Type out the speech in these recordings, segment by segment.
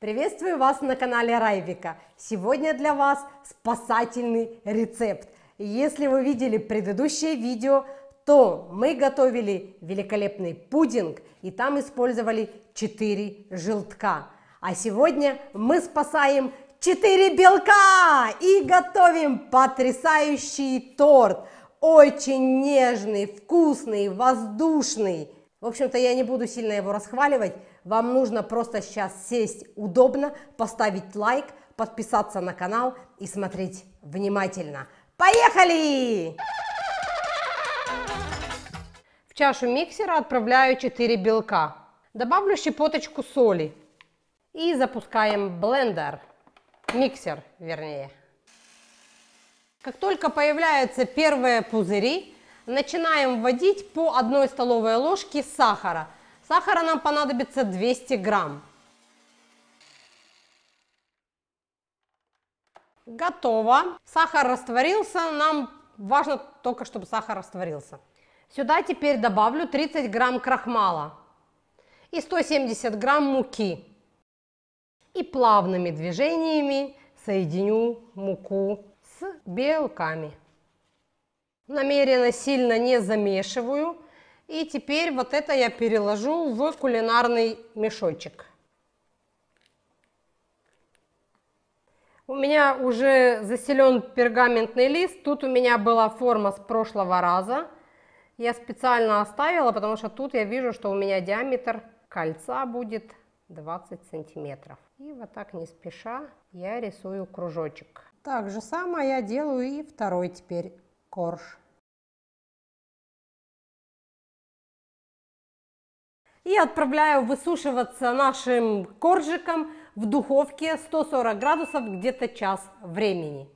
Приветствую вас на канале Райвика. Сегодня для вас спасательный рецепт. Если вы видели предыдущее видео, то мы готовили великолепный пудинг и там использовали 4 желтка. А сегодня мы спасаем 4 белка и готовим потрясающий торт. Очень нежный, вкусный, воздушный. В общем-то, я не буду сильно его расхваливать, вам нужно просто сейчас сесть удобно, поставить лайк, подписаться на канал и смотреть внимательно. Поехали! В чашу миксера отправляю 4 белка. Добавлю щепоточку соли. И запускаем блендер. Миксер, вернее. Как только появляются первые пузыри, начинаем вводить по 1 столовой ложке сахара – Сахара нам понадобится 200 грамм. Готово. Сахар растворился. Нам важно только, чтобы сахар растворился. Сюда теперь добавлю 30 грамм крахмала и 170 грамм муки. И плавными движениями соединю муку с белками. Намеренно сильно не замешиваю, и теперь вот это я переложу в кулинарный мешочек. У меня уже заселен пергаментный лист. Тут у меня была форма с прошлого раза. Я специально оставила, потому что тут я вижу, что у меня диаметр кольца будет 20 сантиметров. И вот так не спеша я рисую кружочек. Так же самое я делаю и второй теперь корж. и отправляю высушиваться нашим коржиком в духовке 140 градусов где-то час времени.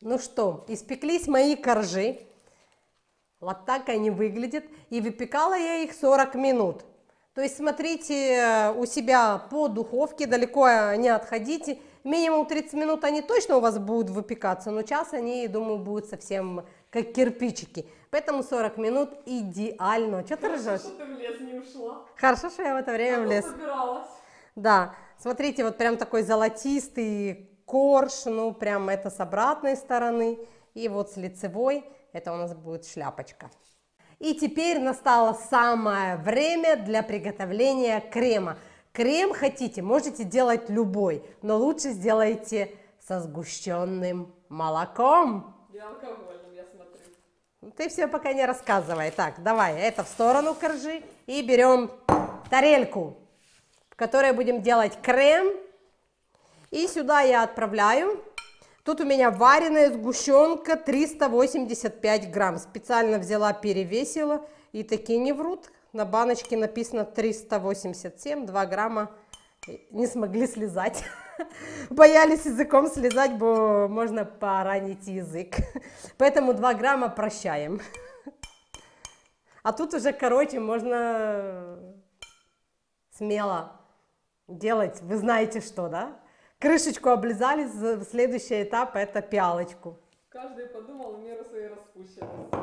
Ну что, испеклись мои коржи. Вот так они выглядят. И выпекала я их 40 минут. То есть смотрите э, у себя по духовке, далеко не отходите. Минимум 30 минут они точно у вас будут выпекаться, но час они, думаю, будут совсем как кирпичики. Поэтому 40 минут идеально. Что ты ржешь? что ты в лес не ушла. Хорошо, что я в это время а в лес. собиралась. Да, смотрите, вот прям такой золотистый корж, ну прям это с обратной стороны. И вот с лицевой это у нас будет шляпочка. И теперь настало самое время для приготовления крема. Крем хотите, можете делать любой, но лучше сделайте со сгущенным молоком. И алкоголь. Ты все пока не рассказывай. Так, давай, это в сторону коржи. И берем тарельку, в которой будем делать крем. И сюда я отправляю. Тут у меня вареная сгущенка 385 грамм. Специально взяла, перевесила. И такие не врут. На баночке написано 387, 2 грамма не смогли слезать. Боялись языком слезать, бо можно поранить язык. Поэтому 2 грамма прощаем. А тут уже короче, можно смело делать, вы знаете что, да? Крышечку облизали, следующий этап это пиалочку. Каждый подумал меру своей распущенности.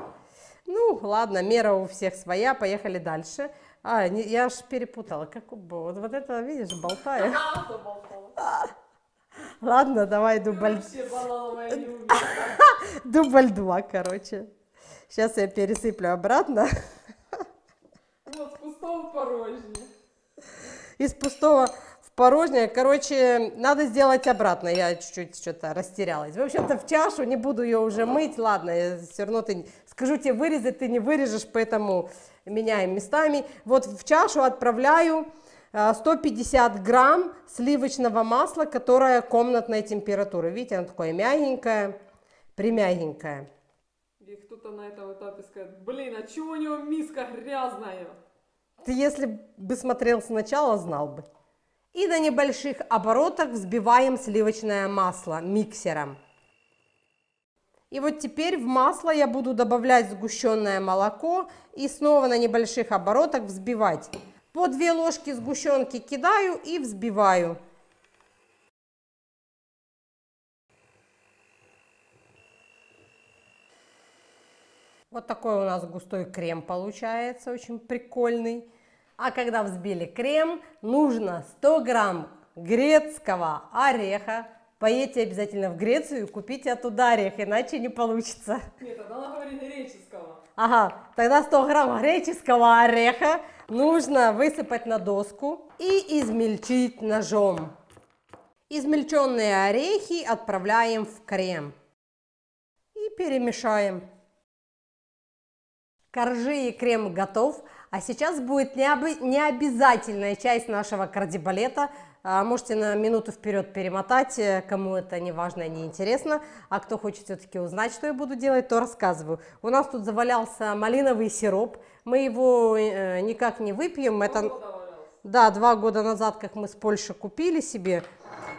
Ну, ладно, мера у всех своя, поехали дальше. А, не, я аж перепутала. Как, вот, вот это, видишь, болтаю. Ладно, давай дубль. Дубль два, короче. Сейчас я пересыплю обратно. Вот, с пустого порожнее. Из пустого порожнее. Короче, надо сделать обратно. Я чуть-чуть что-то растерялась. В общем-то, в чашу не буду ее уже мыть. Ладно, я все равно ты скажу тебе вырезать, ты не вырежешь, поэтому меняем местами. Вот в чашу отправляю 150 э, грамм сливочного масла, которое комнатной температуры. Видите, оно такое мягенькое, примягенькое. И кто-то на этом этапе скажет, блин, а чего у него миска грязная? Ты если бы смотрел сначала, знал бы и на небольших оборотах взбиваем сливочное масло миксером. И вот теперь в масло я буду добавлять сгущенное молоко и снова на небольших оборотах взбивать. По 2 ложки сгущенки кидаю и взбиваю. Вот такой у нас густой крем получается, очень прикольный. А когда взбили крем, нужно 100 грамм грецкого ореха. Поедьте обязательно в Грецию и купите оттуда орех, иначе не получится. Нет, тогда она говорит греческого. Ага, тогда 100 грамм греческого ореха нужно высыпать на доску и измельчить ножом. Измельченные орехи отправляем в крем и перемешаем. Коржи и крем готов. А сейчас будет необязательная часть нашего кардибалета. А, можете на минуту вперед перемотать, э, кому это не важно и не интересно. А кто хочет все-таки узнать, что я буду делать, то рассказываю. У нас тут завалялся малиновый сироп. Мы его э, никак не выпьем. Это... Да, два года назад, как мы с Польши купили себе.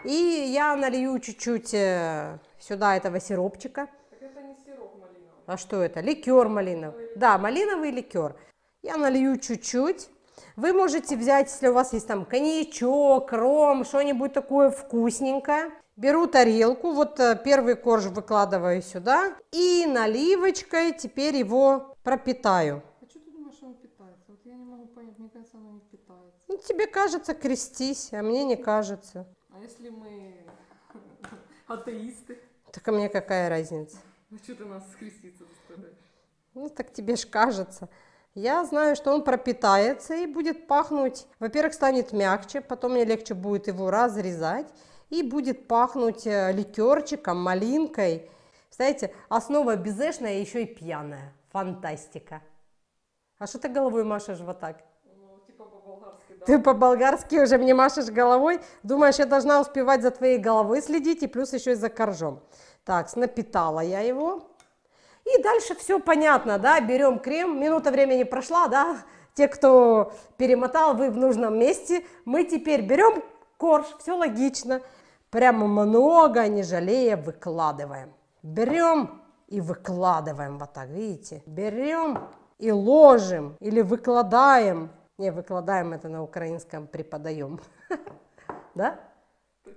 И я налью чуть-чуть э, сюда этого сиропчика. Так это не сироп малиновый. А что это? Ликер малиновый. Да, малиновый ликер. Я налью чуть-чуть. Вы можете взять, если у вас есть там коньячок, ром, что-нибудь такое вкусненькое. Беру тарелку, вот э, первый корж выкладываю сюда и наливочкой теперь его пропитаю. А что ты думаешь, он питается? Вот я не могу понять, мне кажется, оно не питается. Ну, тебе кажется, крестись, а мне не кажется. А если мы атеисты? Так а мне какая разница? Ну, что ты нас креститься заставляешь? Ну, так тебе ж кажется я знаю, что он пропитается и будет пахнуть, во-первых, станет мягче, потом мне легче будет его разрезать, и будет пахнуть э, ликерчиком, малинкой. Представляете, основа безешная, а еще и пьяная. Фантастика. А что ты головой машешь вот так? Ну, типа по-болгарски, да? Ты по-болгарски уже мне машешь головой. Думаешь, я должна успевать за твоей головой следить и плюс еще и за коржом. Так, напитала я его. И дальше все понятно, да, берем крем, минута времени прошла, да, те, кто перемотал, вы в нужном месте. Мы теперь берем корж, все логично, прямо много, не жалея, выкладываем. Берем и выкладываем вот так, видите? Берем и ложим или выкладаем. Не, выкладаем это на украинском преподаем. Да?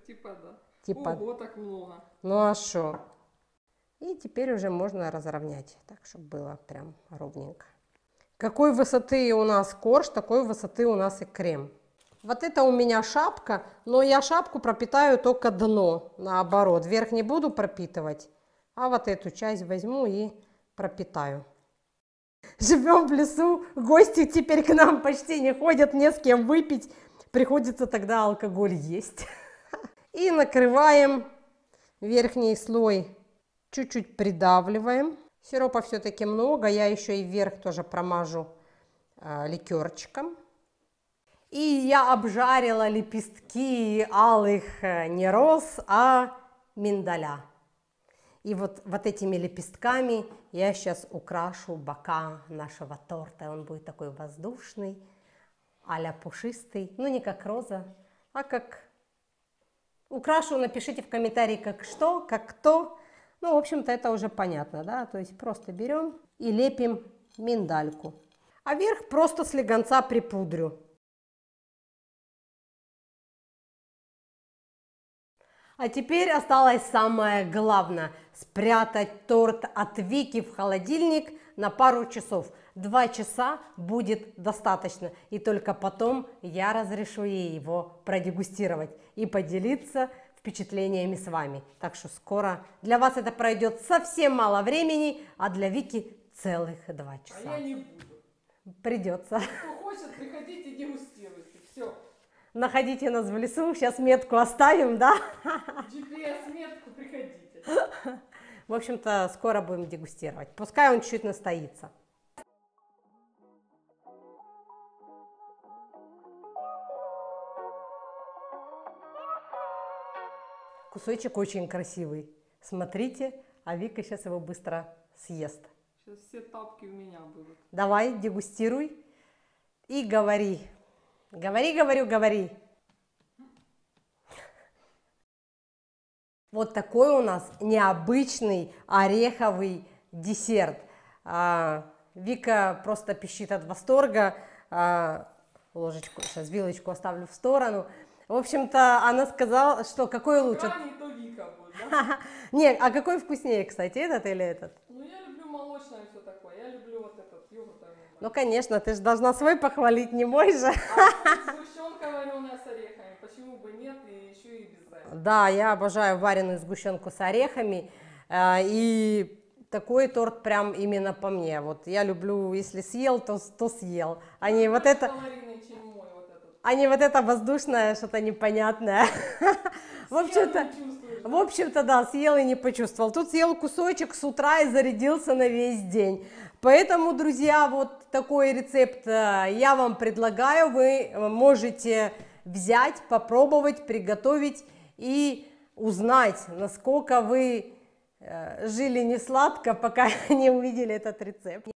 Типа да. Типа. Ого, так много. Ну а что? И теперь уже можно разровнять, так, чтобы было прям ровненько. Какой высоты у нас корж, такой высоты у нас и крем. Вот это у меня шапка, но я шапку пропитаю только дно, наоборот. Верх не буду пропитывать, а вот эту часть возьму и пропитаю. Живем в лесу, гости теперь к нам почти не ходят, не с кем выпить. Приходится тогда алкоголь есть. И накрываем верхний слой чуть-чуть придавливаем. Сиропа все-таки много, я еще и вверх тоже промажу э, а, ликерчиком. И я обжарила лепестки алых э, не роз, а миндаля. И вот, вот этими лепестками я сейчас украшу бока нашего торта. Он будет такой воздушный, аля пушистый. Ну, не как роза, а как... Украшу, напишите в комментарии, как что, как кто. Ну, в общем-то, это уже понятно, да, то есть просто берем и лепим миндальку. А верх просто слегонца припудрю. А теперь осталось самое главное – спрятать торт от Вики в холодильник на пару часов. Два часа будет достаточно, и только потом я разрешу ей его продегустировать и поделиться впечатлениями с вами. Так что скоро для вас это пройдет совсем мало времени, а для Вики целых два а часа. А я не буду. Придется. Кто хочет, приходите, дегустируйте. Все. Находите нас в лесу, сейчас метку оставим, да? GPS-метку приходите. В общем-то, скоро будем дегустировать. Пускай он чуть настоится. Кусочек очень красивый. Смотрите, а Вика сейчас его быстро съест. Сейчас все тапки у меня будут. Давай, дегустируй и говори. Говори, говорю, говори. Вот такой у нас необычный ореховый десерт. А, Вика просто пищит от восторга. А, ложечку, сейчас вилочку оставлю в сторону. В общем-то, она сказала, что какой лучше. не то Вика будет, да? Не, а какой вкуснее, кстати, этот или этот? Ну, я люблю молочное все такое. Я люблю вот этот йогуртовый. Ну, конечно, ты же должна свой похвалить, не мой же. А сгущенка вареная с орехами, почему бы нет, и еще и без этого. Да, я обожаю вареную сгущенку с орехами. Э, и такой торт прям именно по мне. Вот я люблю, если съел, то, то съел. А вот это... Калорийный, чем а не вот это воздушное, что-то непонятное. В общем-то, в общем-то, да, съел и не почувствовал. Тут съел кусочек с утра и зарядился на весь день. Поэтому, друзья, вот такой рецепт э, я вам предлагаю. Вы э, можете взять, попробовать, приготовить и узнать, насколько вы э, жили не сладко, пока не увидели этот рецепт.